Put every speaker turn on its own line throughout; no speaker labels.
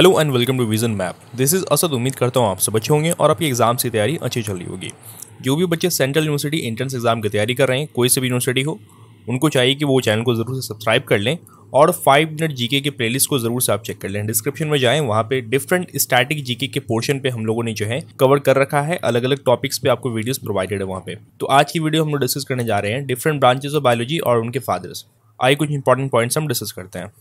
hello and welcome to vision map this is Asad उम्मीद करता हूँ आप सब अच्छे होंगे और आपकी एग्ज़ाम की तैयारी अच्छी चल रही होगी जो भी बच्चे सेंट्रल यूनिवर्सिटी एंट्रेंस एग्ज़ाम की तैयारी कर रहे हैं कोई से भी यूनिवर्सिटी हो उनको चाहिए कि वो चैनल को ज़रूर से सब्सक्राइब कर लें और फाइव मिनट जीके के प्लेलिस्ट को ज़रूर से आप चेक कर लें डिस्क्रिप्शन में जाएं वहाँ पे डिफरेंट स्टैटिक जीके के पोर्शन पे हम लोगों ने जो है कवर कर रखा है अलग अलग टॉपिक्स पे आपको वीडियोस प्रोवाइडेड है वहाँ पे तो आज की वीडियो हम लोग डिस्कस करने जा रहे हैं डिफरेंट ब्रांचेस ऑफ बायोलॉजी और उनके फादर्स आई कुछ इंपॉर्टेंट पॉइंट्स हम डिस्कस करते हैं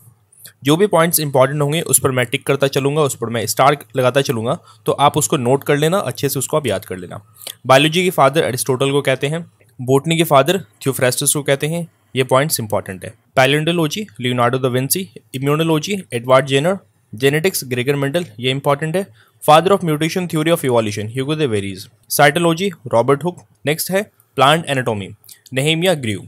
जो भी पॉइंट्स इंपॉर्टेंट होंगे उस पर मैं टिक करता चलूंगा उस पर मैं स्टार लगाता चलूंगा तो आप उसको नोट कर लेना अच्छे से उसको आप याद कर लेना बायोलॉजी के फादर एरिस्टोटल को कहते हैं बोटनी के फादर थ्योफ्रेस्टस को कहते हैं ये पॉइंट्स इंपॉर्टेंट है palaeontology Leonardo da immunology Edward Jenner genetics Gregor Mendel ये इंपॉर्टेंट है father of mutation theory of evolution Hugo de Vries cytology Robert Hooke next है plant anatomy Nehemiah Grew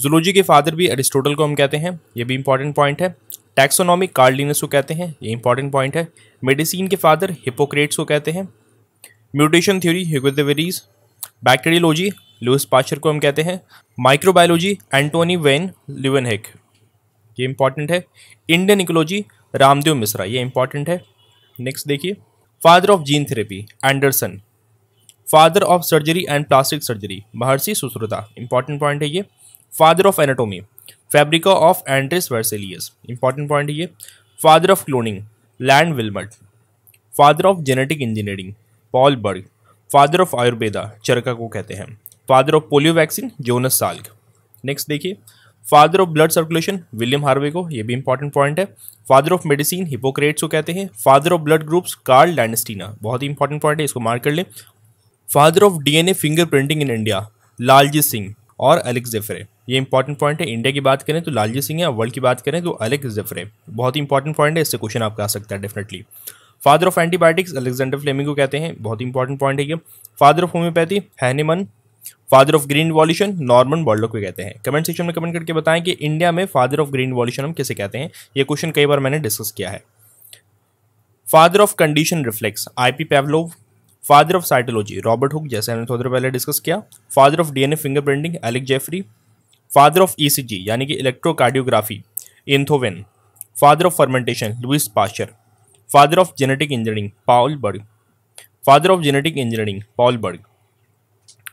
zoology के father भी Aristotle को हम कहते हैं ये भी इंपॉर्टेंट पॉइंट है टैक्सोनॉमिक कार्ल को कहते हैं ये इंपॉर्टेंट पॉइंट है मेडिसिन के फादर हिपोक्रेट्स को कहते हैं mutation theory Hugo de Vries bacteriology Louis पाचर को हम कहते हैं माइक्रोबायोलॉजी एंटोनी वेन लिवनहेक ये इंपॉर्टेंट है इंडियन इकोलॉजी रामदेव मिश्रा ये इंपॉर्टेंट है नेक्स्ट देखिए father of gene therapy Anderson father of surgery and plastic surgery Maharshi Sushruta important point है ये father of anatomy Fabrica of Andreas Vesalius important point ये फादर ऑफ क्लोनिंग लैंड Wilmut father of genetic engineering Paul Berg father of Ayurveda Charaka को कहते हैं father of polio vaccine Jonas Salk next देखिए father of blood circulation William Harvey को ये भी important point है फादर ऑफ मेडिसिन हिपोक्रेट्स को कहते हैं father of blood groups Karl Landsteiner बहुत ही इंपॉर्टेंट पॉइंट है इसको मार्क कर लें father of DNA fingerprinting in India Lalji Singh और एलेक्स ये इंपॉर्टेंट पॉइंट है इंडिया की बात करें तो लालजी सिंह या वर्ल्ड की बात करें तो अलेक्स जफरे बहुत ही इंपॉर्टेंट पॉइंट है इससे क्वेश्चन आपका आ सकता है definitely father of antibiotics Alexander Fleming को कहते हैं बहुत इंपॉर्टेंट पॉइंट है ये father of homeopathy Hahnemann father of green revolution Norman Borlaug को कहते हैं कमेंट सेक्शन में कमेंट करके बताएं कि इंडिया में फादर ऑफ ग्रीन वॉल्यूशन हम किसे कहते हैं ये क्वेश्चन कई बार मैंने डिस्कस किया है father of condition reflex I P Pavlov father of cytology Robert Hooke जैसे हमने थोड़ी देर पहले डिस्कस किया father of DNA fingerprinting Alec Jeffreys father of ECG यानी कि electrocardiography Einthoven father of fermentation Louis Pasteur father of genetic engineering Paul Berg father of genetic engineering Paul Berg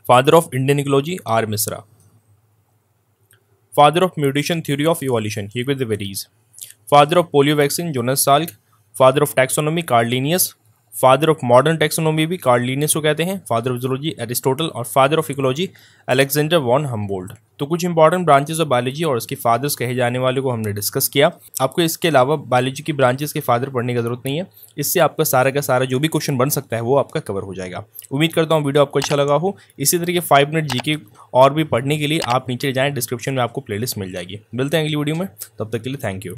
father of Indian ecology R Mishra father of mutation theory of evolution Hugo de Vries father of polio vaccine Jonas Salk father of taxonomy Carl Linnaeus father of modern taxonomy भी Carl Linnaeus को कहते हैं father of zoology Aristotle और father of ecology Alexander von Humboldt तो कुछ important branches of biology और उसके fathers कहे जाने वाले को हमने डिस्कस किया आपको इसके अलावा बायोलॉजी की ब्रांचेस के फादर पढ़ने की जरूरत नहीं है इससे आपका सारा का सारा जो भी क्वेश्चन बन सकता है वो आपका कवर हो जाएगा उम्मीद करता हूँ वीडियो आपको अच्छा लगा हो इसी तरीके फाइव मिनट जी और भी पढ़ने के लिए आप नीचे जाएँ डिस्क्रिप्शन में आपको प्लेलिस्ट मिल जाएगी मिलते हैं अगली वीडियो में तब तक के लिए थैंक यू